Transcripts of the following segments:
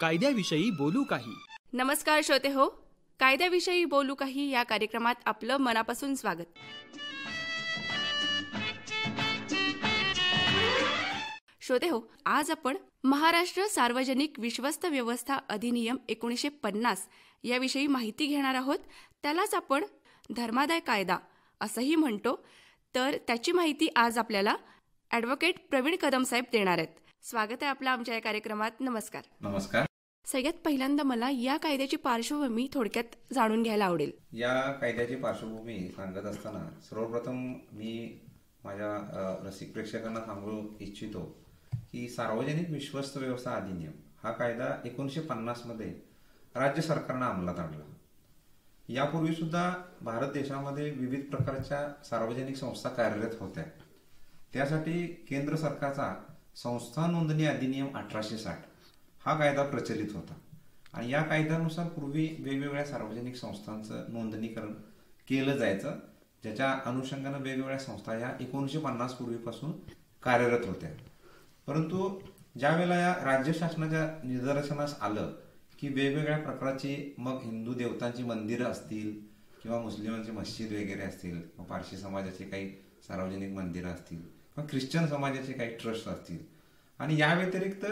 कायद्याविषयी बोलू काही नमस्कार श्रोते हो कायद्याविषयी बोलू काही या कार्यक्रमात आपलं मनापासून स्वागत श्रोते हो आज आपण महाराष्ट्र सार्वजनिक विश्वस्त व्यवस्था अधिनियम एकोणीशे पन्नास याविषयी माहिती घेणार आहोत त्यालाच आपण धर्मादाय कायदा असंही म्हणतो तर त्याची माहिती आज आपल्याला ऍडव्होकेट प्रवीण कदम साहेब देणार आहेत स्वागत आहे आपलं आमच्या या कार्यक्रमात नमस्कार नमस्कार सगळ्यात पहिल्यांदा मला या कायद्याची पार्श्वभूमी थोडक्यात जाणून घ्यायला आवडेल या कायद्याची पार्श्वभूमी सांगत असताना सर्वप्रथम मी माझ्या रसिक प्रेक्षकांना सांगू इच्छितो की सार्वजनिक विश्वस्त व्यवस्था अधिनियम हा कायदा एकोणीसशे मध्ये राज्य सरकारनं अंमलात आणला यापूर्वी सुद्धा भारत देशामध्ये विविध प्रकारच्या सार्वजनिक संस्था कार्यरत होत्या त्यासाठी केंद्र सरकारचा संस्था नोंदणी अधिनियम अठराशे साठ हा कायदा प्रचलित होता आणि या कायद्यानुसार पूर्वी वेगवेगळ्या सार्वजनिक संस्थांचं नोंदणीकरण केलं जायचं ज्याच्या अनुषंगानं वेगवेगळ्या संस्था या एकोणीसशे पन्नास पूर्वीपासून कार्यरत होत्या परंतु ज्यावेळेला या राज्य शासनाच्या निदर्शनास आलं की वेगवेगळ्या प्रकारची मग हिंदू देवतांची मंदिरं असतील किंवा मुस्लिमांची मस्जिद वगैरे असतील किंवा पारशी समाजाचे काही सार्वजनिक मंदिरं असतील किंवा ख्रिश्चन समाजाचे काही ट्रस्ट असतील आणि या व्यतिरिक्त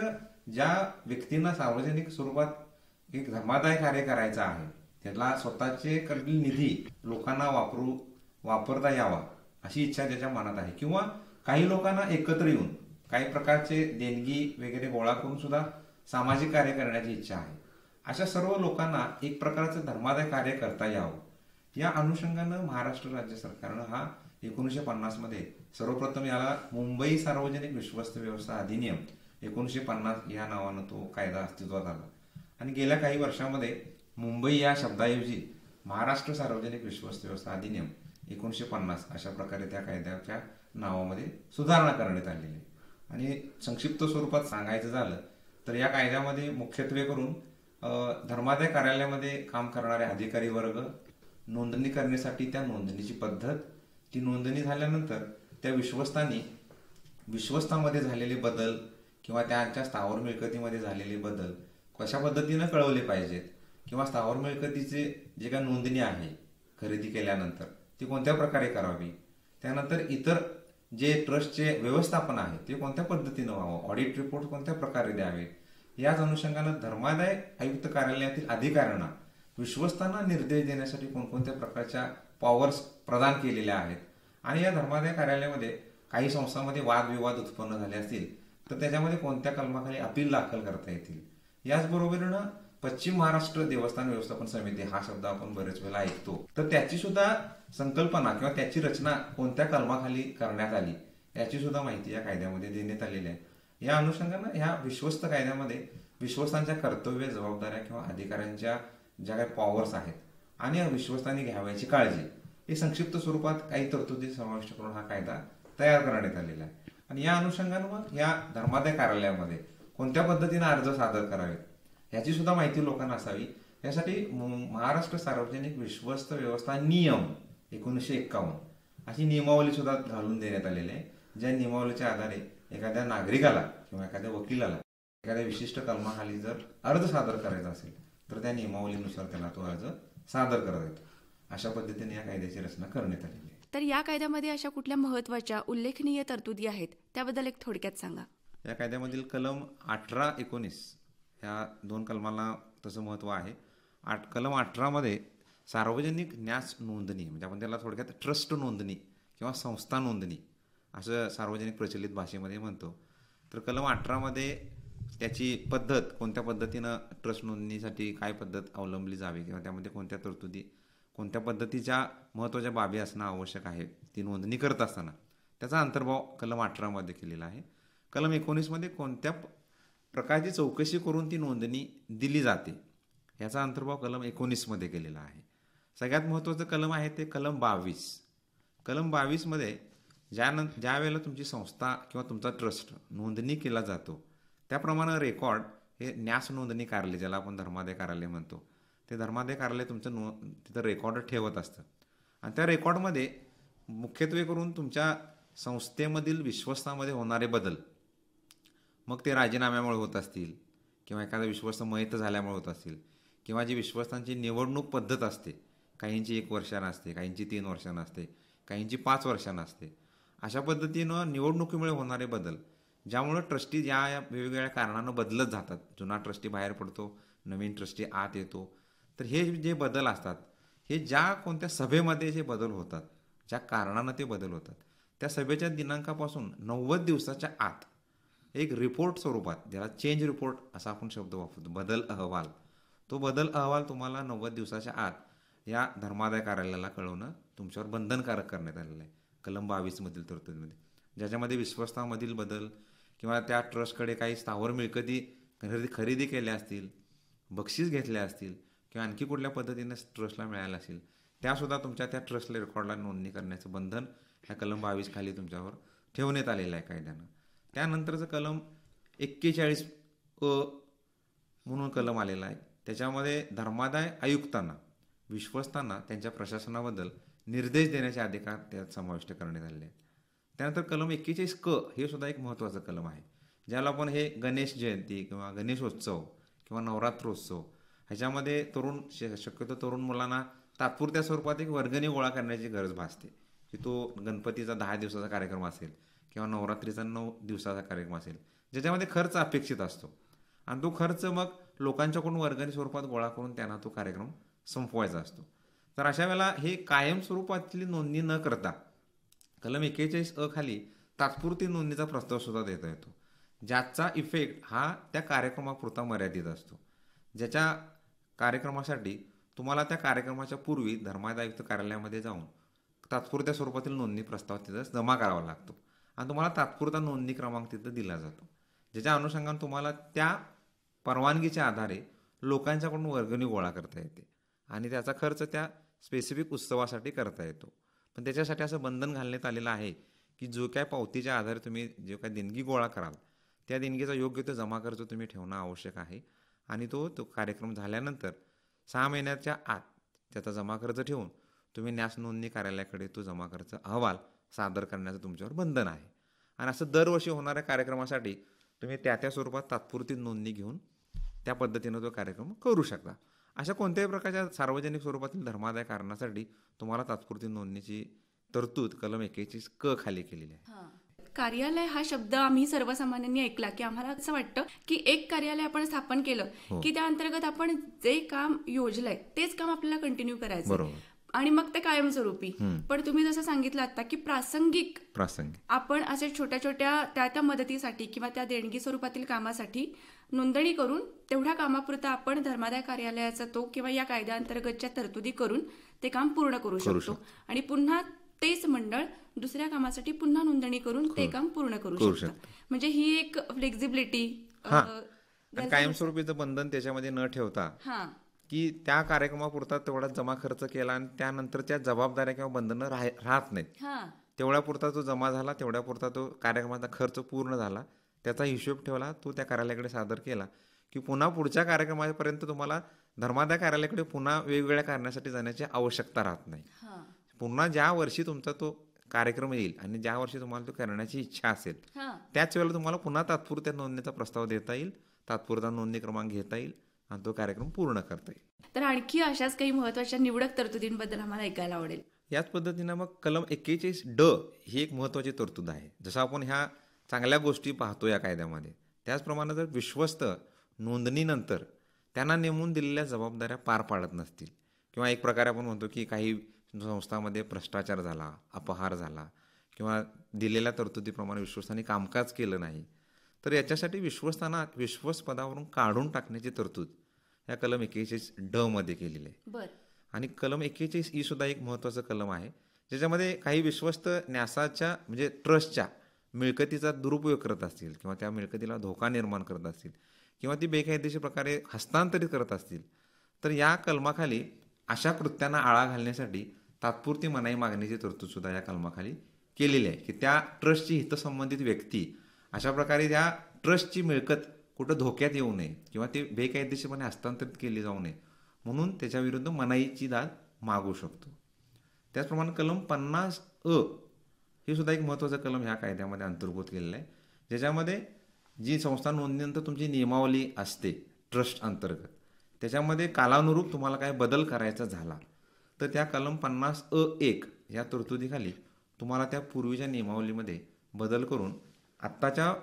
ज्या व्यक्तींना सार्वजनिक स्वरूपात एक धर्मादाय कार्य करायचं आहे त्याला स्वतःचे कडील निधी लोकांना वापरू वापरता यावा अशी इच्छा त्याच्या मनात आहे किंवा काही लोकांना एकत्र येऊन काही प्रकारचे देणगी वगैरे गोळा करून सुद्धा सामाजिक कार्य करण्याची इच्छा आहे अशा सर्व लोकांना एक प्रकारचं धर्मादाय कार्य करता यावं या अनुषंगानं महाराष्ट्र राज्य सरकारनं हा एकोणीसशे मध्ये सर्वप्रथम याला मुंबई सार्वजनिक विश्वस्त व्यवस्था अधिनियम एकोणीसशे पन्नास या नावानं तो कायदा अस्तित्वात आला आणि गेल्या काही वर्षामध्ये मुंबई या शब्दाऐवजी महाराष्ट्र सार्वजनिक विश्वस्त व्यवस्था अधिनियम एकोणीसशे पन्नास अशा प्रकारे त्या कायद्याच्या नावामध्ये सुधारणा करण्यात आलेली आहे आणि संक्षिप्त स्वरूपात सांगायचं झालं तर या कायद्यामध्ये मुख्यत्वे करून धर्मादाय कार्यालयामध्ये काम करणारे अधिकारी वर्ग नोंदणी करण्यासाठी त्या नोंदणीची पद्धत ती नोंदणी झाल्यानंतर त्या विश्वस्तानी विश्वस्तामध्ये झालेले बदल किंवा त्यांच्या स्थावर मिळकतीमध्ये झालेले बदल कशा पद्धतीनं कळवले पाहिजेत किंवा स्थावर मिळकतीचे जे काय नोंदणी आहे खरेदी केल्यानंतर ती कोणत्या प्रकारे करावी त्यानंतर इतर जे ट्रस्टचे व्यवस्थापन आहे ते कोणत्या पद्धतीनं व्हावं ऑडिट रिपोर्ट कोणत्या प्रकारे द्यावे याच अनुषंगानं धर्मादाय आयुक्त कार्यालयातील अधिकाऱ्यांना विश्वस्तांना निर्देश देण्यासाठी कोणकोणत्या प्रकारच्या पॉवर्स प्रदान केलेल्या आहेत आणि या धर्मादाय कार्यालयामध्ये काही संस्थांमध्ये वादविवाद उत्पन्न झाले असतील तर त्याच्यामध्ये कोणत्या कलमाखाली अपील दाखल करता येतील याचबरोबरीनं पश्चिम महाराष्ट्र देवस्थान व्यवस्थापन समिती हा शब्द आपण बरेच वेळेला ऐकतो तर त्याची सुद्धा संकल्पना किंवा त्याची रचना कोणत्या कलमाखाली करण्यात आली याची सुद्धा माहिती या कायद्यामध्ये देण्यात आलेली आहे या अनुषंगानं ह्या विश्वस्त कायद्यामध्ये विश्वस्तांच्या कर्तव्य जबाबदाऱ्या किंवा अधिकाऱ्यांच्या ज्या काही पॉवर्स आहेत आणि या विश्वस्तांनी घ्यावयाची काळजी हे संक्षिप्त स्वरूपात काही तरतुदी समाविष्ट करून हा कायदा तयार करण्यात आलेला आहे आणि या अनुषंगानं मग या धर्मादाय कार्यालयामध्ये कोणत्या पद्धतीने अर्ज सादर करावेत याची सुद्धा माहिती लोकांना असावी यासाठी महाराष्ट्र सार्वजनिक विश्वस्त व्यवस्था नियम एकोणीसशे एक्कावन्न अशी नियमावली सुद्धा घालून देण्यात आलेली आहे ज्या नियमावलीच्या आधारे एखाद्या नागरिकाला किंवा एखाद्या वकिलाला एखाद्या विशिष्ट कलमाखाली जर अर्ज सादर करायचा असेल तर त्या नियमावलीनुसार त्याला तो अर्ज सादर करता येतो अशा पद्धतीने या कायद्याची रचना करण्यात आलेली आहे तर या कायद्यामध्ये अशा कुठल्या महत्वाच्या उल्लेखनीय तरतुदी आहेत त्याबद्दल एक थोडक्यात सांगा या कायद्यामधील कलम अठरा एकोणीस ह्या दोन कलमाला तसं महत्व आहे आठ कलम अठरामध्ये सार्वजनिक न्यास नोंदणी म्हणजे आपण त्याला थोडक्यात ट्रस्ट नोंदणी किंवा संस्था नोंदणी असं सार्वजनिक प्रचलित भाषेमध्ये म्हणतो तर कलम अठरामध्ये त्याची पद्धत कोणत्या पद्धतीनं ट्रस्ट नोंदणीसाठी काय पद्धत अवलंबली जावी किंवा त्यामध्ये कोणत्या तरतुदी कोणत्या पद्धतीच्या महत्त्वाच्या बाबी असणं आवश्यक आहे ती नोंदणी करत असताना त्याचा अंतर्भाव कलम अठरामध्ये केलेला आहे कलम एकोणीसमध्ये कोणत्या प्रकारची चौकशी करून ती नोंदणी दिली जाते याचा अंतर्भाव कलम एकोणीसमध्ये केलेला आहे सगळ्यात महत्त्वाचं कलम आहे ते कलम बावीस कलम बावीसमध्ये ज्यान ज्या वेळेला तुमची संस्था किंवा तुमचा ट्रस्ट नोंदणी केला जातो त्याप्रमाणे रेकॉर्ड हे न्यास नोंदणी कार्यालय ज्याला आपण धर्मादाय कार्यालय म्हणतो ते धर्मादाय कार्यालय तुमचं नो तिथं रेकॉर्ड ठेवत असतं आणि त्या रेकॉर्डमध्ये मुख्यत्वे करून तुमच्या संस्थेमधील विश्वस्तामध्ये होणारे बदल मग ते राजीनाम्यामुळे होत असतील किंवा एखादा विश्वस्त मयत झाल्यामुळे होत असतील किंवा जी विश्वस्तांची निवडणूक पद्धत असते काहींची एक वर्षानं असते काहींची तीन वर्षानं असते काहींची पाच वर्षानं असते अशा पद्धतीनं निवडणुकीमुळे होणारे बदल ज्यामुळं ट्रस्टी या वेगवेगळ्या कारणानं बदलत जातात जुना ट्रस्टी बाहेर पडतो नवीन ट्रस्टी आत येतो तर हे जे बदल असतात हे ज्या कोणत्या सभेमध्ये जे बदल होतात ज्या कारणानं ते बदल होतात त्या सभेच्या दिनांकापासून नव्वद दिवसाच्या आत एक रिपोर्ट स्वरूपात ज्याला चेंज रिपोर्ट असा आपण शब्द वापरतो बदल अहवाल तो बदल अहवाल तुम्हाला नव्वद दिवसाच्या आत या धर्मादाय कार्यालयाला कळवणं तुमच्यावर बंधनकारक करण्यात आलेलं आहे कलम बावीसमधील तरतुदीमध्ये ज्याच्यामध्ये विश्वस्तामधील बदल किंवा त्या ट्रस्टकडे काही स्थावर मिळकती खरेदी खरेदी केल्या असतील बक्षीस घेतल्या असतील किंवा आणखी कुठल्या पद्धतीने ट्रस्टला मिळाला असेल त्यासुद्धा तुमच्या त्या ट्रस्टला रेकॉर्डला नोंदणी करण्याचं बंधन ह्या कलम बावीस खाली तुमच्यावर ठेवण्यात आलेलं आहे कायद्यानं त्यानंतरचं कलम एक्केचाळीस अ म्हणून कलम आलेला आहे त्याच्यामध्ये धर्मादाय आयुक्तांना विश्वस्तांना त्यांच्या प्रशासनाबद्दल निर्देश देण्याचे अधिकार त्यात समाविष्ट करण्यात आलेले आहेत त्यानंतर कलम एक्केचाळीस क हे सुद्धा एक महत्त्वाचं कलम आहे ज्याला आपण हे गणेश जयंती किंवा गणेशोत्सव किंवा नवरात्रोत्सव ह्याच्यामध्ये तरुण शक्यतो तरुण मुलांना तात्पुरत्या स्वरूपात एक वर्गणी गोळा करण्याची गरज भासते की तो गणपतीचा दहा दिवसाचा कार्यक्रम असेल किंवा नवरात्रीचा नऊ दिवसाचा कार्यक्रम असेल ज्याच्यामध्ये खर्च अपेक्षित असतो आणि तो खर्च मग लोकांच्याकडून वर्गणी स्वरूपात गोळा करून त्यांना तो कार्यक्रम संपवायचा असतो तर अशा वेळेला हे कायम स्वरूपातली नोंदणी न करता कलम एकेचाळीस अ खाली तात्पुरती नोंदणीचा प्रस्ताव सुद्धा देता येतो ज्याचा इफेक्ट हा त्या कार्यक्रमापुरता मर्यादित असतो ज्याच्या कार्यक्रमासाठी तुम्हाला त्या कार्यक्रमाच्या पूर्वी धर्मादायुक्त कार्यालयामध्ये जाऊन तात्पुरत्या स्वरूपातील नोंदणी प्रस्ताव तिथं जमा करावा लागतो आणि तुम्हाला तात्पुरता नोंदणी क्रमांक तिथं दिला जातो ज्याच्या अनुषंगाने तुम्हाला त्या परवानगीच्या आधारे लोकांच्याकडून वर्गणी गोळा करता येते आणि त्याचा खर्च त्या स्पेसिफिक उत्सवासाठी करता येतो पण त्याच्यासाठी असं बंधन घालण्यात आलेलं आहे की जो काय पावतीच्या आधारे तुम्ही जो काय देणगी गोळा कराल त्या देणगीचा योग्य तो जमा खर्च तुम्ही ठेवणं आवश्यक आहे आणि तो तो कार्यक्रम झाल्यानंतर सहा महिन्याच्या आत त्याचा जमा खर्च ठेवून तुम्ही न्यास नोंदणी कार्यालयाकडे तो जमा खर्च अहवाल सादर करण्याचं तुमच्यावर बंधन आहे आणि असं दरवर्षी होणाऱ्या कार्यक्रमासाठी तुम्ही त्या त्या स्वरूपात तात्पुरती नोंदणी घेऊन त्या पद्धतीनं तो कार्यक्रम करू शकता अशा कोणत्याही प्रकारच्या सार्वजनिक स्वरूपातील धर्मादाय कारणासाठी तुम्हाला तात्पुरती नोंदणीची तरतूद कलम एकेचाळीस क खाली केलेली आहे कार्यालय हा शब्द आम्ही सर्वसामान्यांनी ऐकला की आम्हाला असं वाटतं की एक कार्यालय आपण स्थापन केलं हो. की त्या अंतर्गत आपण जे काम योजलंय तेच काम आपल्याला कंटिन्यू करायचं आणि मग ते कायमस्वरूपी पण तुम्ही जसं सांगितलं आता की प्रासंगिक प्रासंगिक आपण असे छोट्या छोट्या त्या त्या मदतीसाठी किंवा त्या देणगी स्वरूपातील कामासाठी नोंदणी करून तेवढ्या कामापुरता आपण धर्मादाय कार्यालयाचा तो किंवा या कायद्याअंतर्गतच्या तरतुदी करून ते काम पूर्ण करू शकतो आणि पुन्हा तेच मंडळ दुसऱ्या कामासाठी पुन्हा नोंदणी करून ते काम पूर्ण करू शकतं म्हणजे ही एक फ्लेक्झिबिलिटी कायमस्वरूपीचं बंधन त्याच्यामध्ये न ठेवता की त्या कार्यक्रमापुरता तेवढा जमा खर्च केला आणि त्यानंतर त्या जबाबदाऱ्या किंवा बंधनं राहत नाहीत तेवढ्या पुरता तो जमा झाला तेवढ्या पुरता तो कार्यक्रमाचा खर्च पूर्ण झाला त्याचा हिशोब ठेवला तो त्या कार्यालयाकडे सादर केला की पुन्हा पुढच्या कार्यक्रमापर्यंत तुम्हाला धर्मादाय कार्यालयाकडे पुन्हा वेगवेगळ्या कारणासाठी जाण्याची आवश्यकता राहत नाही पुन्हा ज्या वर्षी तुमचा तो कार्यक्रम येईल आणि ज्या वर्षी तुम्हाला तो करण्याची इच्छा असेल त्याच वेळेला तुम्हाला पुन्हा तात्पुरत्या नोंदणीचा प्रस्ताव देता येईल तात्पुरता नोंदणी क्रमांक घेता येईल आणि तो कार्यक्रम पूर्ण करता येईल तर आणखी अशाच काही महत्वाच्या निवडक तरतुदींबद्दल आम्हाला ऐकायला आवडेल याच पद्धतीनं मग कलम एक्केचाळीस ड ही एक महत्त्वाची तरतूद आहे जसं आपण ह्या चांगल्या गोष्टी पाहतो या कायद्यामध्ये त्याचप्रमाणे जर विश्वस्त नोंदणीनंतर त्यांना नेमून दिलेल्या जबाबदाऱ्या पार पाडत नसतील किंवा एक प्रकारे आपण म्हणतो की काही संस्थामध्ये भ्रष्टाचार झाला अपहार झाला किंवा दिलेल्या तरतुदीप्रमाणे विश्वस्थानी कामकाज केलं नाही तर याच्यासाठी विश्वस्थानात विश्वस्तपदावरून काढून टाकण्याची तरतूद या कलम एकेचाळीस ड मध्ये केलेली आहे आणि कलम एकेचाळीस ई सुद्धा एक महत्त्वाचं कलम आहे ज्याच्यामध्ये काही विश्वस्त न्यासाच्या म्हणजे ट्रस्टच्या मिळकतीचा दुरुपयोग करत असतील किंवा त्या मिळकतीला धोका निर्माण करत असतील किंवा ती बेकायदेशीर प्रकारे हस्तांतरित करत असतील तर या कलमाखाली अशा कृत्यांना आळा घालण्यासाठी तात्पुरती मनाई मागण्याची तरतूदसुद्धा या कलमाखाली केलेली आहे की त्या ट्रस्टची हितसंबंधित व्यक्ती अशा प्रकारे त्या ट्रस्टची मिळकत कुठं धोक्यात येऊ नये किंवा ते बेकायदेशीरपणे हस्तांतरित केली जाऊ नये म्हणून त्याच्याविरुद्ध मनाईची दाद मागू शकतो त्याचप्रमाणे कलम पन्नास अ हे सुद्धा एक महत्त्वाचं कलम ह्या कायद्यामध्ये अंतर्भूत केलेलं आहे ज्याच्यामध्ये जी संस्था नोंदणीनंतर तुमची नियमावली असते ट्रस्ट अंतर्गत त्याच्यामध्ये कालानुरूप तुम्हाला काय बदल करायचा झाला तर त्या कलम पन्नास अ एक या तरतुदीखाली तुम्हाला त्या पूर्वीच्या नियमावलीमध्ये बदल करून आत्ताच्या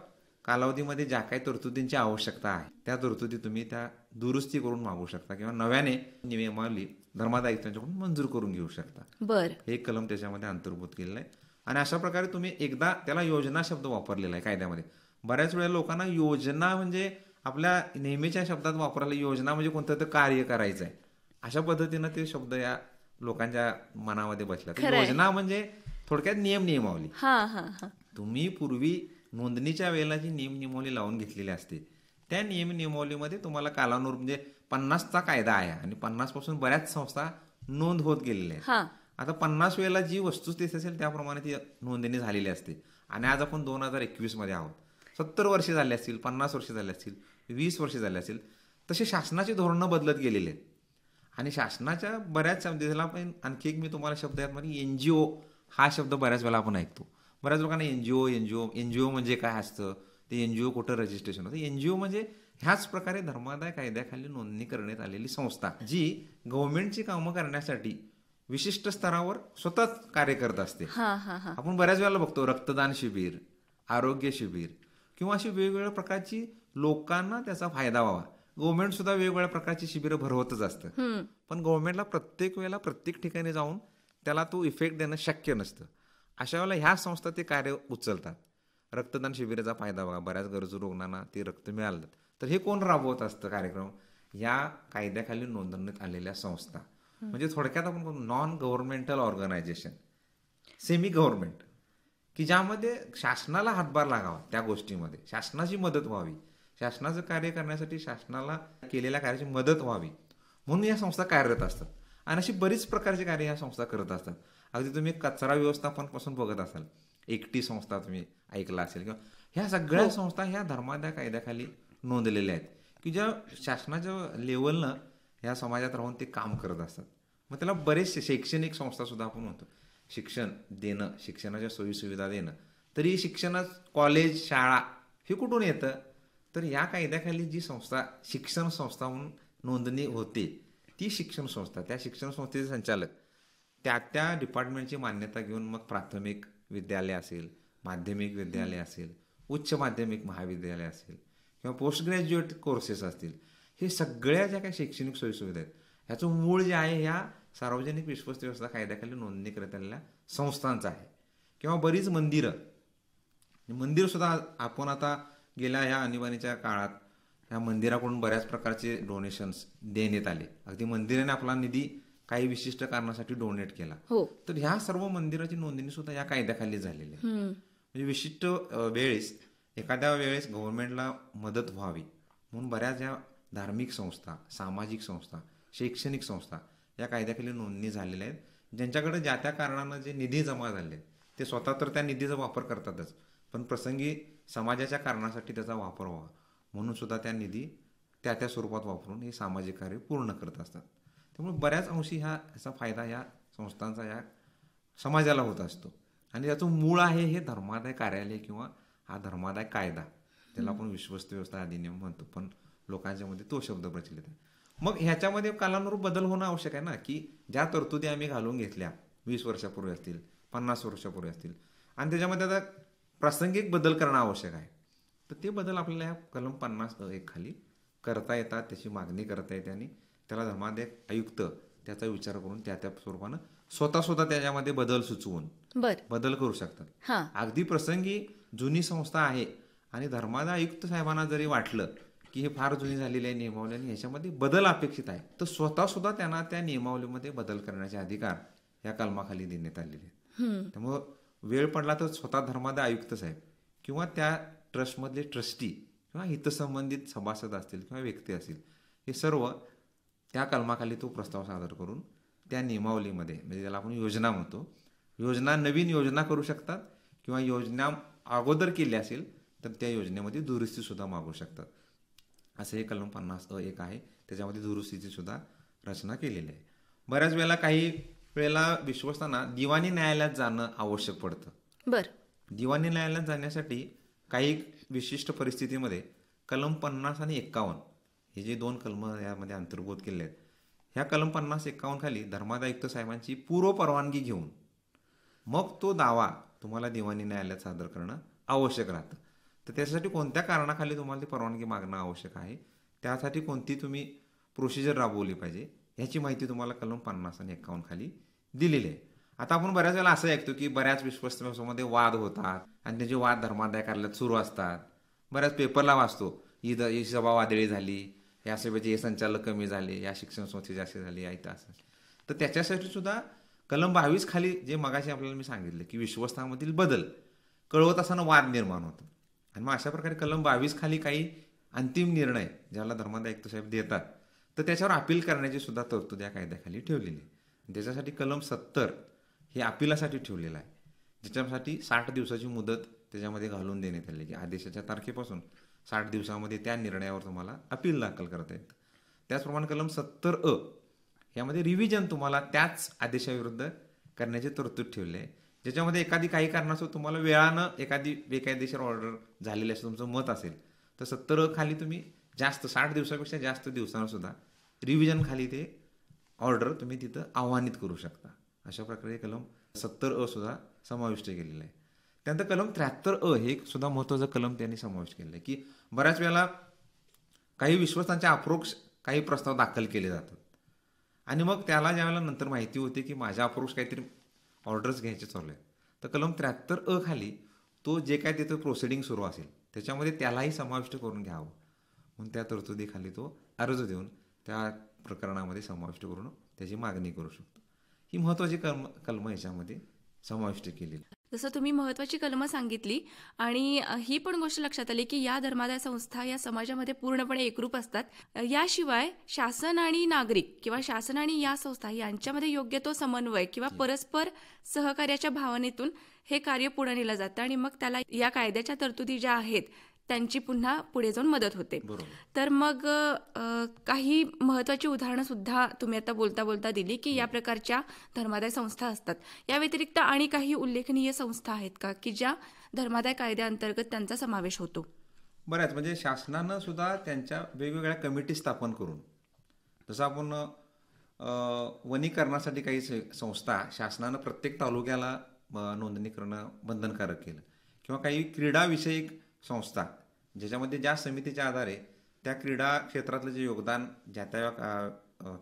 कालावधीमध्ये ज्या काही तरतुदींची आवश्यकता आहे त्या तरतुदी तुम्ही त्या दुरुस्ती करून मागू शकता किंवा नव्याने नियमावली धर्मादायित्वांच्याकडून मंजूर करून घेऊ शकता बर हे कलम त्याच्यामध्ये अंतर्भूत केलेलं आहे आणि अशा प्रकारे तुम्ही एकदा त्याला योजना शब्द वापरलेला आहे कायद्यामध्ये बऱ्याच वेळा लोकांना योजना म्हणजे आपल्या नेहमीच्या शब्दात वापरायला योजना म्हणजे कोणतं तर कार्य करायचं आहे अशा पद्धतीनं ते शब्द या लोकांच्या मनामध्ये बसला योजना म्हणजे थोडक्यात नियम नियमावली तुम्ही पूर्वी नोंदणीच्या वेळेला जी नियम नियमावली लावून घेतलेली असते त्या नियम नियमावलीमध्ये तुम्हाला कालानुरूप म्हणजे पन्नासचा कायदा आहे आणि पन्नास पासून बऱ्याच संस्था नोंद होत गेलेल्या आहेत आता पन्नास वेळेला जी वस्तुस्थिती असेल त्याप्रमाणे ती नोंदणी झालेली असते आणि आज आपण दोन हजार एकवीस मध्ये आहोत सत्तर वर्षे झाले असतील पन्नास वर्षे झाले असतील वीस वर्ष झाले असेल तसे शासनाची धोरणं बदलत गेलेले आहेत आणि शासनाच्या बऱ्याच शब्दाला पण आणखी एक मी तुम्हाला शब्द आहेत म्हणजे एन जी ओ हा शब्द बऱ्याच वेळा आपण ऐकतो बऱ्याच लोकांना N G O N G O N G O म्हणजे काय असतं ते एन जी ओ कुठं रजिस्ट्रेशन होतं एन जी ओ म्हणजे ह्याच प्रकारे धर्मादाय कायद्याखाली नोंदणी करण्यात आलेली संस्था जी गव्हर्नमेंटची कामं करण्यासाठी विशिष्ट स्तरावर स्वतःच कार्य करत असते आपण बऱ्याच वेळेला बघतो रक्तदान शिबिर आरोग्य शिबिर किंवा अशी वेगवेगळ्या प्रकारची लोकांना त्याचा फायदा व्हावा गव्हर्नमेंट सुद्धा वेगवेगळ्या प्रकारची शिबिरं भरवतच असतं पण गव्हर्नमेंटला प्रत्येक वेळेला प्रत्येक ठिकाणी जाऊन त्याला तो इफेक्ट देणं शक्य नसतं अशा वेळेला ह्या संस्था ते कार्य उचलतात रक्तदान शिबिराचा फायदा व्हावा बऱ्याच गरजू रुग्णांना ते रक्त मिळालं तर हे कोण राबवत असतं कार्यक्रम या कायद्याखाली नोंदणीत आलेल्या संस्था म्हणजे थोडक्यात आपण non governmental organisation semi government की ज्यामध्ये शासनाला हातभार लागावा त्या गोष्टीमध्ये शासनाची मदत व्हावी शासनाचं कार्य करण्यासाठी शासनाला केलेल्या कार्याची मदत व्हावी म्हणून या संस्था कार्यरत असतात आणि अशी बरीच प्रकारची कार्य या संस्था करत असतात अगदी तुम्ही कचरा व्यवस्थापनपासून बघत असाल एकटी संस्था तुम्ही ऐकला असेल किंवा ह्या सगळ्या हो. संस्था ह्या धर्मादाय कायद्याखाली नोंदलेल्या आहेत की ज्या शासनाच्या लेवलनं ह्या समाजात राहून ते काम करत असतात मग त्याला बरेचसे शैक्षणिक संस्था सुद्धा आपण म्हणतो शिक्षण देणं शिक्षणाच्या सोयीसुविधा देणं तरी शिक्षणात कॉलेज शाळा हे कुठून येतं तर या कायद्याखाली जी संस्था शिक्षण संस्था म्हणून नोंदणी होते ती शिक्षण संस्था त्या शिक्षण संस्थेचे संचालक त्या त्या डिपार्टमेंटची मान्यता घेऊन मग प्राथमिक विद्यालय असेल माध्यमिक विद्यालय असेल उच्च माध्यमिक महाविद्यालय असेल किंवा पोस्ट ग्रॅज्युएट कोर्सेस असतील हे सगळ्या ज्या काही शैक्षणिक सोयीसुविधा आहेत ह्याचं मूळ जे आहे ह्या सार्वजनिक विश्वस्त व्यवस्था कायद्याखाली नोंदणी करत आलेल्या संस्थांचं आहे किंवा बरीच मंदिरं मंदिरसुद्धा आपण आता गेल्या ह्या आणीबाणीच्या काळात ह्या मंदिराकडून बऱ्याच प्रकारचे डोनेशन्स देण्यात आले अगदी मंदिराने आपला निधी काही विशिष्ट कारणासाठी डोनेट केला हो तर ह्या सर्व मंदिराची नोंदणी सुद्धा या कायद्याखाली झालेली आहे म्हणजे विशिष्ट वेळेस एखाद्या वेळेस गव्हर्नमेंटला मदत व्हावी म्हणून बऱ्याच या धार्मिक संस्था सामाजिक संस्था शैक्षणिक संस्था या कायद्याखाली नोंदणी झालेल्या आहेत ज्यांच्याकडे ज्या त्या कारणानं जे निधी जमा झाले ते स्वतः तर त्या निधीचा वापर करतातच पण प्रसंगी समाजाच्या कारणासाठी त्याचा वापर व्हावा म्हणून सुद्धा त्या निधी त्या त्या स्वरूपात वापरून हे सामाजिक कार्य पूर्ण करत असतात त्यामुळे बऱ्याच अंशी ह्या ह्याचा फायदा या संस्थांचा या समाजाला होत असतो आणि त्याचं मूळ आहे हे धर्मादाय कार्यालय किंवा हा धर्मादाय कायदा त्याला आपण विश्वस्त व्यवस्था अधिनियम म्हणतो पण लोकांच्यामध्ये तो शब्द प्रचलित आहे मग ह्याच्यामध्ये कालानुरूप बदल होणं आवश्यक आहे ना की ज्या तरतुदी आम्ही घालून घेतल्या वीस वर्षापूर्वी असतील पन्नास वर्षापूर्वी असतील आणि त्याच्यामध्ये आता प्रासंगिक बदल करणं आवश्यक आहे तर ते बदल आपल्याला या कलम पन्नास एक खाली करता येतात त्याची मागणी करता येते आणि त्याला धर्मादेश आयुक्त त्याचा विचार करून त्या त्या स्वरूपानं स्वतः स्वतः त्याच्यामध्ये बदल सुचवून बदल करू शकतात अगदी प्रसंगी जुनी संस्था आहे आणि धर्मादा आयुक्त साहेबांना जरी वाटलं की हे फार जुनी झालेली आहे नियमावली आणि ह्याच्यामध्ये बदल अपेक्षित आहे तर स्वतः सुद्धा त्यांना त्या नियमावलीमध्ये बदल करण्याचे अधिकार या कलमाखाली देण्यात आलेले आहेत त्यामुळं वेळ पडला तर स्वतः धर्मादाय आयुक्त साहेब किंवा त्या ट्रस्टमधले ट्रस्टी किंवा हितसंबंधित सभासद असतील किंवा व्यक्ती असतील हे सर्व त्या कलमाखाली तो प्रस्ताव सादर करून त्या नियमावलीमध्ये म्हणजे ज्याला आपण योजना म्हणतो योजना नवीन योजना करू शकतात किंवा योजना अगोदर केली असेल तर त्या योजनेमध्ये दुरुस्तीसुद्धा मागू शकतात असं हे कलम पन्नास अ एक आहे त्याच्यामध्ये दुरुस्तीची सुद्धा रचना केलेली आहे बऱ्याच वेळेला काही वेळेला विश्वसताना दिवाणी न्यायालयात जाणं आवश्यक पडतं बर दिवाणी न्यायालयात जाण्यासाठी काही विशिष्ट परिस्थितीमध्ये कलम पन्नास आणि एक्कावन्न हे जे दोन कलम यामध्ये अंतर्भूत केले आहेत ह्या कलम पन्नास एक्कावन्न खाली धर्मादायुक्त साहेबांची पूर्व परवानगी घेऊन मग तो दावा तुम्हाला दिवाणी न्यायालयात सादर करणं आवश्यक राहतं तर त्यासाठी कोणत्या कारणाखाली तुम्हाला ती परवानगी मागणं आवश्यक आहे त्यासाठी कोणती तुम्ही प्रोसिजर राबवली पाहिजे ह्याची माहिती तुम्हाला कलम पन्नास आणि एक्कावन्न खाली दिलेले आहे आता आपण बऱ्याच वेळेला असं ऐकतो की बऱ्याच विश्वस्तमध्ये वाद होतात आणि त्याचे वाद धर्मादाय कार्यालयात सुरू असतात बऱ्याच पेपरला वाचतो ही सभा वादळी झाली या सभेचे हे संचालक कमी झाले या शिक्षण संस्थेची असे झाले इथं असं तर त्याच्यासाठी सुद्धा कलम बावीस खाली जे मगाशी आपल्याला मी सांगितलं की विश्वस्तामधील बदल कळवत असताना वाद निर्माण होतो आणि मग अशा प्रकारे कलम बावीस खाली काही अंतिम निर्णय ज्याला धर्मादाय साहेब देतात तर त्याच्यावर अपील करण्याची सुद्धा तरतूद या कायद्याखाली ठेवलेली आहे ज्याच्यासाठी कलम सत्तर हे अपिलासाठी ठेवलेलं आहे ज्याच्यासाठी साठ दिवसाची मुदत त्याच्यामध्ये घालून देण्यात आली की आदेशाच्या तारखेपासून साठ दिवसामध्ये त्या निर्णयावर तुम्हाला अपील दाखल करता येतं त्याचप्रमाणे कलम सत्तर अ यामध्ये रिव्हिजन तुम्हाला त्याच आदेशाविरुद्ध करण्याची तरतूद ठेवली आहे ज्याच्यामध्ये एखादी काही कारणास्तव तुम्हाला वेळानं एखादी बेकायदेशीर ऑर्डर झालेली असं तुमचं मत असेल तर सत्तर अ खाली तुम्ही जास्त साठ दिवसापेक्षा जास्त सुद्धा रिव्हिजन खाली ते ऑर्डर तुम्ही तिथं आव्हानित करू शकता अशा प्रकारे कलम सत्तर अ सुद्धा समाविष्ट केलेलं आहे त्यानंतर कलम त्र्याहत्तर अ हे एक सुद्धा महत्त्वाचं कलम त्यांनी समाविष्ट केलेलं आहे की बऱ्याच वेळेला काही विश्वासांच्या अप्रोक्ष काही प्रस्ताव दाखल केले जातात आणि मग त्याला ज्या वेळेला नंतर माहिती होते की माझ्या अप्रोक्ष काहीतरी ऑर्डर्स घ्यायचे चालू आहेत तर कलम त्र्याहत्तर अ खाली तो जे काय तिथं प्रोसिडिंग सुरू असेल त्याच्यामध्ये त्यालाही समाविष्ट करून घ्यावं म्हणून त्या तरतुदीखाली तो अर्ज देऊन त्या प्रकरणामध्ये समाविष्ट करून त्याची मागणी करू शकतो ही महत्वाची कलम याच्यामध्ये समाविष्ट केलेली जसं तुम्ही महत्वाची कलम सांगितली आणि ही पण गोष्ट लक्षात आली की या धर्मादाय संस्था या समाजामध्ये पूर्णपणे एकरूप असतात याशिवाय शासन आणि नागरिक किंवा शासन आणि या संस्था यांच्यामध्ये योग्य तो समन्वय किंवा परस्पर सहकार्याच्या भावनेतून हे कार्य पुढे नेलं जातं आणि मग त्याला या कायद्याच्या तरतुदी ज्या आहेत त्यांची पुन्हा पुढे जाऊन मदत होते तर मग काही महत्वाची उदाहरणं सुद्धा तुम्ही आता बोलता बोलता दिली की या प्रकारच्या धर्मादाय संस्था असतात या व्यतिरिक्त आणि काही उल्लेखनीय संस्था आहेत का की ज्या धर्मादाय कायद्याअंतर्गत त्यांचा समावेश होतो बऱ्याच म्हणजे शासनानं सुद्धा त्यांच्या वेगवेगळ्या कमिटी स्थापन करून जसं आपण वनीकरणासाठी काही संस्था शासनानं प्रत्येक तालुक्याला नोंदणी करणं बंधनकारक केलं किंवा काही क्रीडाविषयक संस्था ज्याच्यामध्ये ज्या समितीच्या आधारे त्या क्रीडा क्षेत्रातलं जे योगदान ज्या त्या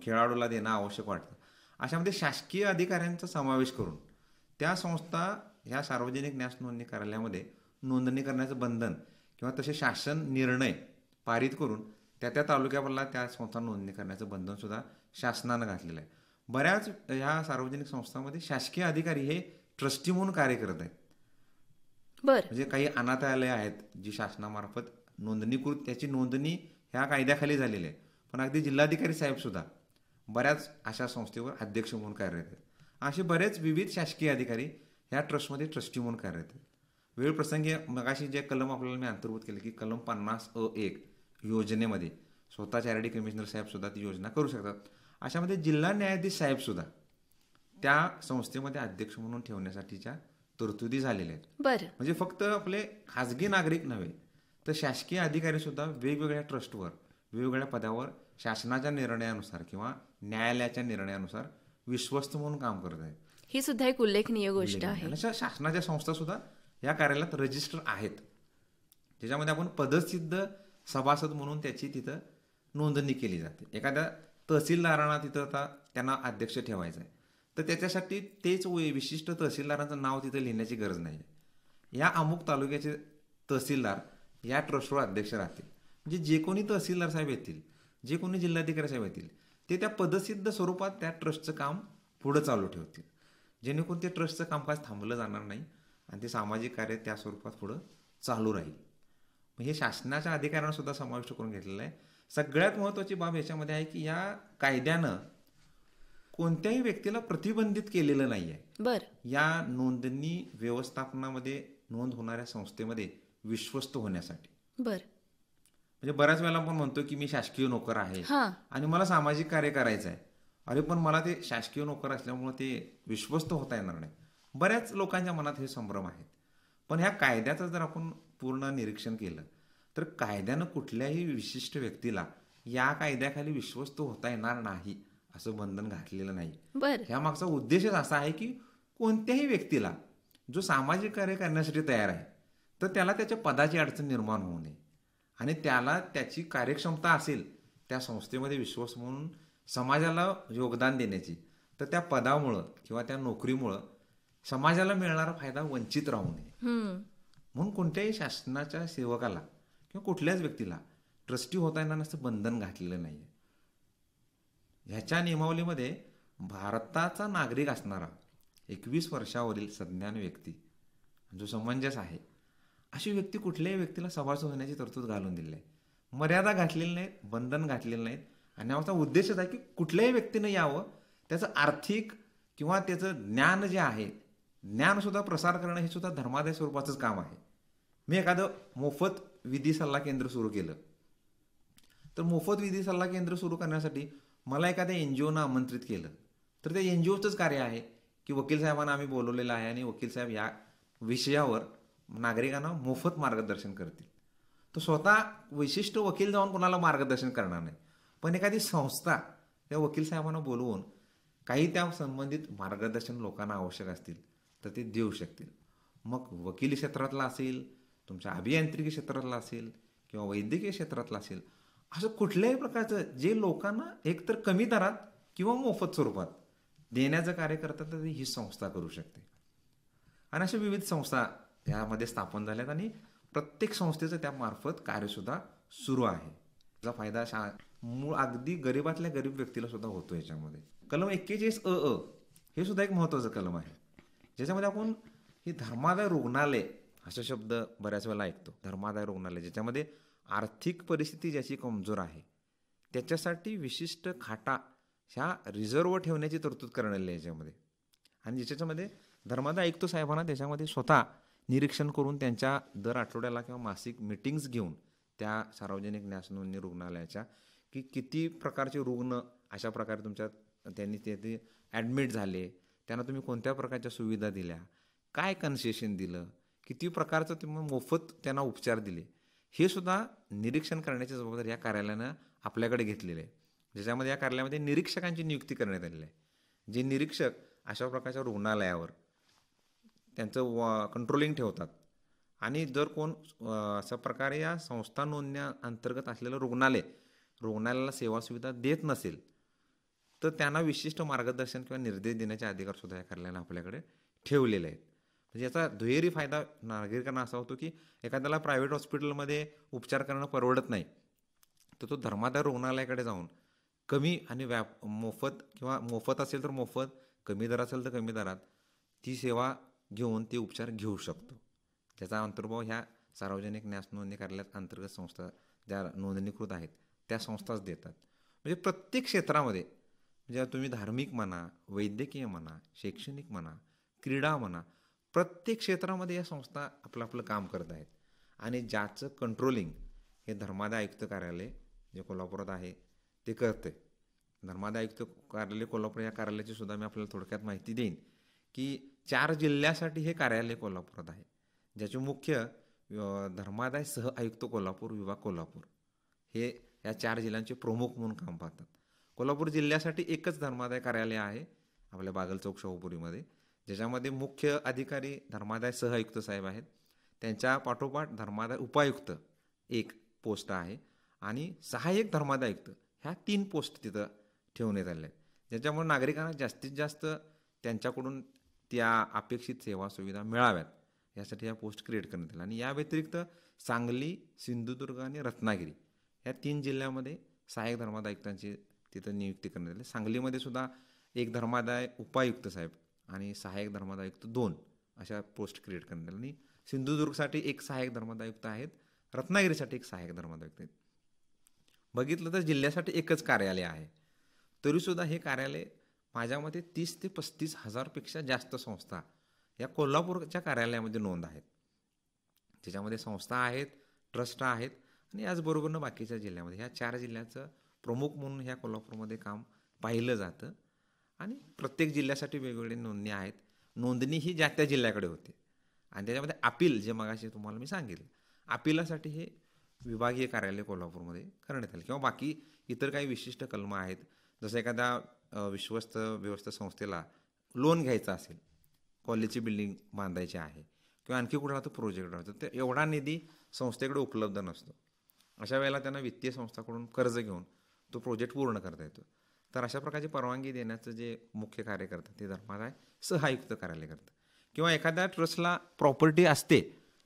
खेळाडूला देणं आवश्यक वाटतं अशामध्ये शासकीय अधिकाऱ्यांचा समावेश करून त्या संस्था ह्या सार्वजनिक न्यास नोंदणी कार्यालयामध्ये नोंदणी करण्याचं बंधन किंवा तसे शासन निर्णय पारित करून त्या त्या तालुक्यावरला त्या संस्था नोंदणी करण्याचं बंधनसुद्धा शासनानं घातलेलं आहे बऱ्याच ह्या सार्वजनिक संस्थांमध्ये शासकीय अधिकारी हे ट्रस्टी म्हणून कार्य करत आहेत बर म्हणजे काही अनाथालय आहेत जी शासनामार्फत नोंदणीकृत त्याची नोंदणी ह्या कायद्याखाली झालेली आहे पण अगदी जिल्हाधिकारी साहेब सुद्धा बऱ्याच अशा संस्थेवर अध्यक्ष म्हणून कार्यरत आहेत असे बरेच विविध शासकीय अधिकारी ह्या ट्रस्टमध्ये ट्रस्टी म्हणून कार्यरत आहेत वेळ प्रसंगी मगाशी जे कलम आपल्याला मी अंतर्भूत केले की कलम पन्नास अ एक योजनेमध्ये स्वतः चॅरिटी कमिशनर साहेब सुद्धा ती योजना करू शकतात अशामध्ये जिल्हा न्यायाधीश साहेब सुद्धा त्या संस्थेमध्ये अध्यक्ष म्हणून ठेवण्यासाठीच्या तरतुदी झालेल्या आहेत बरं म्हणजे फक्त आपले खाजगी नागरिक नव्हे तर शासकीय अधिकारी सुद्धा वेगवेगळ्या ट्रस्टवर वेगवेगळ्या पदावर शासनाच्या निर्णयानुसार किंवा न्यायालयाच्या निर्णयानुसार विश्वस्त म्हणून काम करत आहेत ही सुद्धा एक उल्लेखनीय गोष्ट आहे शासनाच्या संस्था सुद्धा या कार्यालयात रजिस्टर आहेत त्याच्यामध्ये आपण पदसिद्ध सभासद म्हणून त्याची तिथं नोंदणी केली जाते एखाद्या तहसीलदारांना तिथं आता त्यांना अध्यक्ष ठेवायचं आहे तर त्याच्यासाठी तेच विशिष्ट तहसीलदारांचं नाव तिथे लिहिण्याची गरज नाही आहे या अमुक तालुक्याचे तहसीलदार या ट्रस्टवर अध्यक्ष राहतील म्हणजे जे कोणी तहसीलदार साहेब येतील जे कोणी जिल्हाधिकारी साहेब येतील ते त्या पदसिद्ध स्वरूपात त्या ट्रस्टचं काम पुढं चालू ठेवतील जेणेकरून ते ट्रस्टचं कामकाज थांबलं जाणार नाही आणि ते सामाजिक कार्य त्या स्वरूपात पुढं चालू राहील हे शासनाच्या अधिकाऱ्यांना सुद्धा समाविष्ट करून घेतलेलं आहे सगळ्यात महत्त्वाची बाब याच्यामध्ये आहे की या कायद्यानं कोणत्याही व्यक्तीला प्रतिबंधित केलेलं नाहीये बर या नोंदणी व्यवस्थापनामध्ये नोंद होणाऱ्या संस्थेमध्ये विश्वस्त होण्यासाठी बर म्हणजे बऱ्याच वेळेला आपण म्हणतो की मी शासकीय नोकर आहे आणि मला सामाजिक कार्य करायचं आहे अरे पण मला ते शासकीय नोकर असल्यामुळे ते विश्वस्त होता येणार नाही बऱ्याच लोकांच्या मनात हे संभ्रम आहेत पण ह्या कायद्याचं जर आपण पूर्ण निरीक्षण केलं तर कायद्यानं कुठल्याही विशिष्ट व्यक्तीला या कायद्याखाली विश्वस्त होता येणार नाही असं बंधन घातलेलं नाही ह्या मागचा उद्देशच असा आहे की कोणत्याही व्यक्तीला जो सामाजिक कार्य करण्यासाठी तयार आहे तर त्याला त्याच्या पदाची अडचण निर्माण होऊ नये आणि त्याला त्याची कार्यक्षमता असेल त्या संस्थेमध्ये विश्वास म्हणून समाजाला योगदान देण्याची तर त्या पदामुळं किंवा त्या नोकरीमुळं समाजाला मिळणारा फायदा वंचित राहू नये म्हणून कोणत्याही शासनाच्या सेवकाला किंवा कुठल्याच व्यक्तीला ट्रस्टी होता येणार असं बंधन घातलेलं नाही ह्याच्या नियमावलीमध्ये भारताचा नागरिक असणारा एकवीस वर्षावरील सज्ञान व्यक्ती जो समंजस आहे अशी व्यक्ती कुठल्याही व्यक्तीला सभासद होण्याची तरतूद घालून दिली आहे मर्यादा घातलेली नाहीत बंधन घातलेलं नाहीत आणि आमचा उद्देशच आहे की कुठल्याही व्यक्तीनं यावं त्याचं आर्थिक किंवा त्याचं ज्ञान जे आहे ज्ञानसुद्धा प्रसार करणं हे सुद्धा धर्मादाय स्वरूपाचंच काम आहे मी एखादं मोफत विधी सल्ला केंद्र सुरू केलं तर मोफत विधी सल्ला केंद्र सुरू करण्यासाठी मला एखाद्या एन जी ओनं आमंत्रित केलं तर ते एन जी ओचंच कार्य आहे की वकील साहेबांना आम्ही बोलवलेलं आहे आणि वकील साहेब या विषयावर नागरिकांना मोफत मार्गदर्शन करतील तो स्वतः विशिष्ट वकील जाऊन कोणाला मार्गदर्शन करणार नाही पण एखादी संस्था त्या वकील साहेबांना बोलवून काही त्या संबंधित मार्गदर्शन लोकांना आवश्यक असतील तर ते देऊ शकतील मग वकिली क्षेत्रातला असेल तुमच्या अभियांत्रिकी क्षेत्रातला असेल किंवा वैद्यकीय क्षेत्रातला असेल असं कुठल्याही प्रकारचं जे लोकांना एकतर कमी दरात किंवा मोफत स्वरूपात देण्याचं कार्य करतात तर ही संस्था करू शकते आणि अशा विविध संस्था यामध्ये स्थापन झाल्यात आणि प्रत्येक संस्थेचं त्यामार्फत कार्यसुद्धा सुरू आहे त्याचा फायदा शा मूळ अगदी गरिबातल्या गरीब व्यक्तीला सुद्धा होतो याच्यामध्ये कलम एक्केचाळीस अ अ हे सुद्धा एक महत्त्वाचं कलम आहे ज्याच्यामध्ये आपण हे धर्मादाय रुग्णालय असा शब्द बऱ्याच वेळेला ऐकतो धर्मादाय रुग्णालय ज्याच्यामध्ये आर्थिक परिस्थिती ज्याची कमजोर आहे त्याच्यासाठी विशिष्ट खाटा ह्या रिझर्व ठेवण्याची तरतूद करण्यात याच्यामध्ये आणि ज्याच्यामध्ये धर्मादा ऐकतो साहेबांना त्याच्यामध्ये स्वतः निरीक्षण करून त्यांच्या दर आठवड्याला किंवा मासिक मिटिंग्स घेऊन त्या सार्वजनिक नोंदणी रुग्णालयाच्या की किती प्रकारचे रुग्ण अशा प्रकारे तुमच्या त्यांनी ते ॲडमिट झाले त्यांना तुम्ही कोणत्या प्रकारच्या सुविधा दिल्या काय कन्सेशन दिलं किती प्रकारचं तुम्ही मोफत त्यांना उपचार दिले हे सुद्धा निरीक्षण करण्याची जबाबदारी या कार्यालयानं आपल्याकडे घेतलेली आहे ज्याच्यामध्ये या कार्यालयामध्ये निरीक्षकांची नियुक्ती करण्यात आलेली आहे जे निरीक्षक अशा प्रकारच्या रुग्णालयावर त्यांचं व कंट्रोलिंग ठेवतात आणि जर कोण अशा प्रकारे या संस्था नोंदण्या अंतर्गत असलेलं रुग्णालय रुग्णालयाला सेवा सुविधा देत नसेल तर त्यांना विशिष्ट मार्गदर्शन किंवा निर्देश देण्याचे अधिकारसुद्धा या कार्यालयानं आपल्याकडे ठेवलेले आहेत म्हणजे याचा दुहेरी फायदा नागरिकांना असा होतो की एखाद्याला प्रायव्हेट हॉस्पिटलमध्ये उपचार करणं परवडत नाही तर तो धर्मादाय रुग्णालयाकडे जाऊन कमी आणि व्याप मोफत किंवा मोफत असेल तर मोफत कमी दर असेल तर कमी दरात ती सेवा घेऊन ते उपचार घेऊ शकतो ज्याचा अंतर्भाव ह्या सार्वजनिक न्यास नोंदणी कार्यालयात अंतर्गत संस्था ज्या नोंदणीकृत आहेत त्या संस्थाच देतात म्हणजे प्रत्येक क्षेत्रामध्ये म्हणजे तुम्ही धार्मिक म्हणा वैद्यकीय म्हणा शैक्षणिक म्हणा क्रीडा म्हणा प्रत्येक क्षेत्रामध्ये या संस्था आपलं आपलं काम करत आहेत आणि ज्याचं कंट्रोलिंग हे धर्मादाय आयुक्त कार्यालय जे कोल्हापुरात आहे ते करते धर्मादाय आयुक्त कार्यालय कोल्हापूर या कार्यालयाची सुद्धा मी आपल्याला थोडक्यात माहिती देईन की चार जिल्ह्यासाठी हे कार्यालय कोल्हापुरात आहे ज्याचे मुख्य धर्मादाय सह आयुक्त कोल्हापूर विभाग कोल्हापूर हे या चार जिल्ह्यांचे प्रमुख म्हणून काम पाहतात कोल्हापूर जिल्ह्यासाठी एकच धर्मादाय कार्यालय आहे आपल्या बागल चौक शाहूपुरीमध्ये ज्याच्यामध्ये मुख्य अधिकारी धर्मादाय सहयुक्त साहेब आहेत त्यांच्या पाठोपाठ धर्मादाय उपायुक्त एक पोस्ट आहे आणि सहाय्यक धर्मादायुक्त ह्या तीन पोस्ट तिथं ठेवण्यात आलेल्या आहेत ज्याच्यामुळे नागरिकांना जास्तीत जास्त त्यांच्याकडून त्या अपेक्षित सेवा सुविधा मिळाव्यात यासाठी या पोस्ट क्रिएट करण्यात आल्या आणि या व्यतिरिक्त सांगली सिंधुदुर्ग आणि रत्नागिरी ह्या तीन जिल्ह्यामध्ये सहाय्यक धर्मादायुक्तांची तिथं नियुक्ती करण्यात आली सांगलीमध्ये सुद्धा एक धर्मादाय उपायुक्त साहेब आणि सहाय्यक धर्मादायुक्त दोन अशा पोस्ट क्रिएट करण्यात आणि सिंधुदुर्गसाठी एक सहाय्यक धर्मादायुक्त आहेत रत्नागिरीसाठी एक सहाय्यक धर्मादायुक्त आहेत बघितलं तर जिल्ह्यासाठी एकच कार्यालय आहे तरीसुद्धा हे कार्यालय माझ्या मते तीस ते पस्तीस हजारपेक्षा जास्त संस्था या कोल्हापूरच्या कार्यालयामध्ये नोंद आहेत त्याच्यामध्ये संस्था आहेत ट्रस्ट आहेत आणि याचबरोबरनं बाकीच्या जिल्ह्यामध्ये ह्या चार जिल्ह्याचं प्रमुख म्हणून ह्या कोल्हापूरमध्ये काम पाहिलं जातं आणि प्रत्येक जिल्ह्यासाठी वेगवेगळे नोंदणी आहेत नोंदणी ही ज्या त्या जिल्ह्याकडे होते आणि त्याच्यामध्ये अपील जे मगाशी तुम्हाला मी सांगितलं अपिलासाठी हे विभागीय कार्यालय कोल्हापूरमध्ये करण्यात आले किंवा बाकी इतर काही विशिष्ट कलमं आहेत जसं एखाद्या विश्वस्त व्यवस्था संस्थेला लोन घ्यायचा असेल कॉलेजची बिल्डिंग बांधायची आहे किंवा आणखी कुठला तो प्रोजेक्ट राहतो तर एवढा निधी संस्थेकडे उपलब्ध नसतो अशा वेळेला त्यांना वित्तीय संस्थाकडून कर्ज घेऊन तो प्रोजेक्ट पूर्ण करता येतो तर अशा प्रकारची परवानगी देण्याचं जे मुख्य कार्य करतं ते धर्मादाय सहायुक्त कार्यालय करतं किंवा एखाद्या ट्रस्टला प्रॉपर्टी असते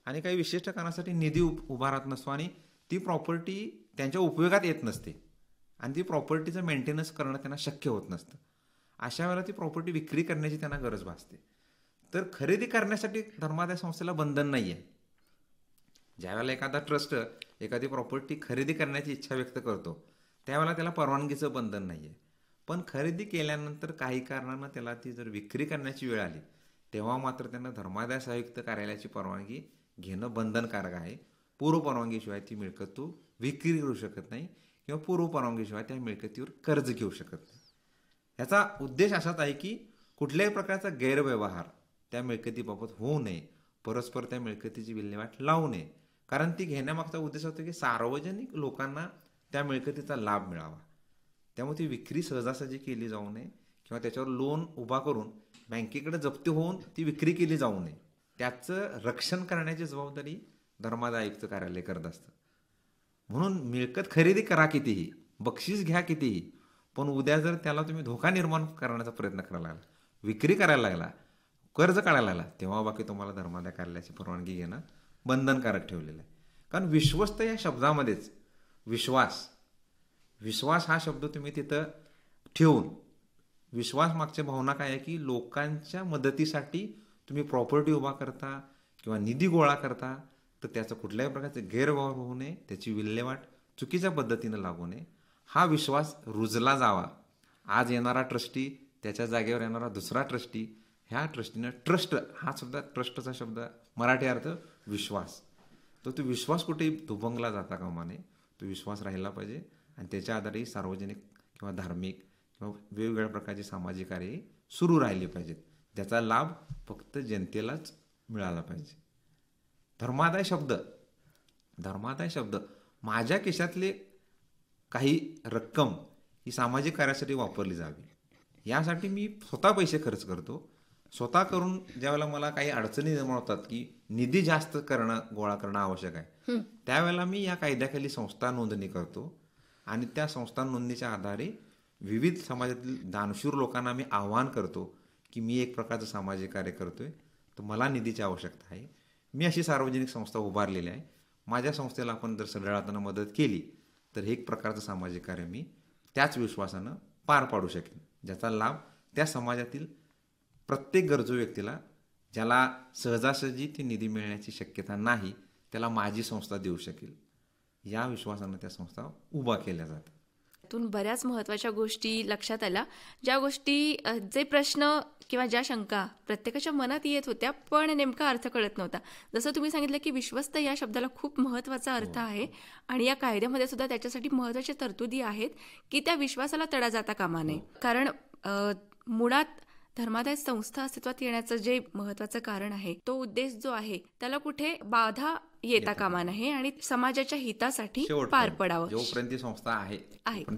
आणि काही विशिष्ट कारणासाठी निधी उभ उभारत नसतो आणि ती प्रॉपर्टी त्यांच्या उपयोगात येत नसते आणि ती प्रॉपर्टीचं मेंटेनन्स करणं त्यांना शक्य होत नसतं अशा वेळेला ती प्रॉपर्टी विक्री करण्याची त्यांना गरज भासते तर खरेदी करण्यासाठी धर्मादाय संस्थेला बंधन नाही आहे ज्यावेळेला एखादा ट्रस्ट एखादी प्रॉपर्टी खरेदी करण्याची इच्छा व्यक्त करतो त्यावेळेला त्याला परवानगीचं बंधन नाही आहे पण खरेदी केल्यानंतर काही कारणानं त्याला ती जर विक्री करण्याची वेळ आली तेव्हा मात्र त्यांना धर्मादाय संयुक्त कार्यालयाची परवानगी घेणं बंधनकारक आहे पूर्व परवानगीशिवाय ती मिळकत तू विक्री करू शकत नाही किंवा पूर्व परवानगीशिवाय त्या मिळकतीवर कर्ज घेऊ शकत नाही ह्याचा उद्देश असाच आहे की कुठल्याही प्रकारचा गैरव्यवहार त्या मिळकतीबाबत होऊ नये परस्पर त्या मिळकतीची विल्हेवाट लावू नये कारण ती घेण्यामागचा उद्देश होतो की सार्वजनिक लोकांना त्या मिळकतीचा लाभ मिळावा त्यामुळे ती विक्री सहजासहजी केली जाऊ नये किंवा त्याच्यावर लोन उभा करून बँकेकडे जप्ती होऊन ती विक्री केली जाऊ नये त्याचं रक्षण करण्याची जबाबदारी धर्मादाय आयुक्त कार्यालय करत असतं म्हणून मिळकत खरेदी करा कितीही बक्षीस घ्या कितीही पण उद्या जर त्याला तुम्ही धोका निर्माण करण्याचा प्रयत्न करायला लागला विक्री करायला लागला कर्ज काढायला लागला तेव्हा बाकी तुम्हाला धर्मादाय कार्यालयाची परवानगी घेणं बंधनकारक ठेवलेलं आहे कारण विश्वस्त या शब्दामध्येच विश्वास विश्वास हा शब्द तुम्ही तिथं ठेवून विश्वास मागच्या भावना काय आहे की लोकांच्या मदतीसाठी तुम्ही प्रॉपर्टी उभा करता किंवा निधी गोळा करता तर त्याचा कुठल्याही प्रकारचे गैरव्यवहार होऊ नये त्याची विल्हेवाट चुकीच्या पद्धतीनं लागू नये हा विश्वास रुजला जावा आज येणारा ट्रस्टी त्याच्या जागेवर येणारा दुसरा ट्रस्टी ह्या ट्रस्टीनं ट्रस्ट हा सुद्धा ट्रस्टचा शब्द मराठी अर्थ विश्वास तर तो विश्वास कुठेही दुभंगला जाता कामाने तो विश्वास राहिला पाहिजे आणि त्याच्या आधारे सार्वजनिक किंवा धार्मिक किंवा वेगवेगळ्या प्रकारचे सामाजिक कार्य सुरू राहिले पाहिजेत ज्याचा लाभ फक्त जनतेलाच मिळाला पाहिजे धर्मादाय शब्द धर्मादाय शब्द माझ्या केशातले काही रक्कम ही सामाजिक कार्यासाठी वापरली जावी यासाठी मी स्वतः पैसे खर्च करतो स्वतः करून ज्यावेळेला मला काही अडचणी निर्माण होतात की निधी जास्त करणं गोळा करणं आवश्यक आहे त्यावेळेला मी या कायद्याखाली संस्था नोंदणी करतो आणि त्या संस्था नोंदणीच्या आधारे विविध समाजातील दानशूर लोकांना मी आव्हान करतो की मी एक प्रकारचं सामाजिक कार्य करतो आहे तर मला निधीची आवश्यकता आहे मी अशी सार्वजनिक संस्था उभारलेली आहे माझ्या संस्थेला आपण जर सढळाताना मदत केली तर एक प्रकारचं सामाजिक कार्य मी त्याच विश्वासानं पार पाडू शकेन ज्याचा लाभ त्या समाजातील प्रत्येक गरजू व्यक्तीला ज्याला सहजासहजी ती निधी मिळण्याची शक्यता नाही त्याला माझी संस्था देऊ शकेल या विश्वासानं त्या संस्था उभा केल्या जातात बऱ्याच महत्त्वाच्या गोष्टी लक्षात आल्या ज्या गोष्टी जे प्रश्न किंवा ज्या शंका प्रत्येकाच्या मनात येत होत्या पण नेमका अर्थ कळत नव्हता जसं तुम्ही सांगितलं की विश्वस्त या शब्दाला खूप महत्त्वाचा अर्थ हो, हो. आहे आणि या कायद्यामध्ये सुद्धा त्याच्यासाठी महत्वाच्या तरतुदी आहेत की त्या विश्वासाला तडा जाता कामा नये हो. कारण मुळात धर्मादाय संस्था अस्तित्वात येण्याचं जे महत्वाचं कारण आहे तो उद्देश जो आहे त्याला कुठे बाधा येता कामा नाही आणि समाजाच्या हितासाठी पार पडावं जोपर्यंत संस्था आहे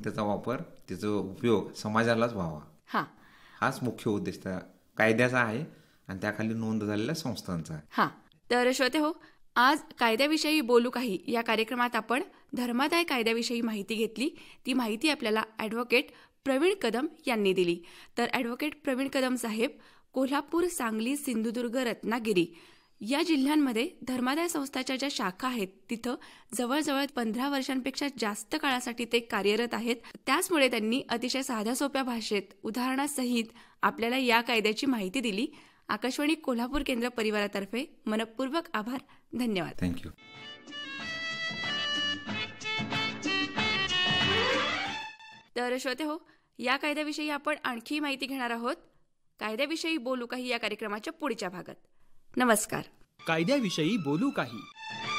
त्याचा वापर त्याचा उपयोग समाजालाच व्हावा हा हाच मुख्य उद्देश त्या कायद्याचा आहे आणि त्याखाली नोंद झालेल्या संस्थांचा हा तर श्रोते हो आज कायद्याविषयी बोलू काही या कार्यक्रमात आपण धर्मादाय कायद्याविषयी माहिती घेतली ती माहिती आपल्याला ऍडव्होकेट प्रवीण कदम यांनी दिली तर ॲडव्होकेट प्रवीण कदम साहेब कोल्हापूर सांगली सिंधुदुर्ग रत्नागिरी या जिल्ह्यांमध्ये धर्मादाय संस्थाच्या ज्या शाखा आहेत तिथं जवळजवळ पंधरा वर्षांपेक्षा जास्त काळासाठी ते कार्यरत आहेत त्याचमुळे त्यांनी अतिशय साध्या सोप्या भाषेत उदाहरणासहित आपल्याला या कायद्याची माहिती दिली आकाशवाणी कोल्हापूर केंद्र परिवारातर्फे मनपूर्वक आभार धन्यवाद थँक्यू तर श्रोते हो या कायद्याविषयी आपण आणखी माहिती घेणार आहोत कायद्याविषयी बोलू काही या कार्यक्रमाच्या पुढच्या भागात नमस्कार कायद्याविषयी बोलू काही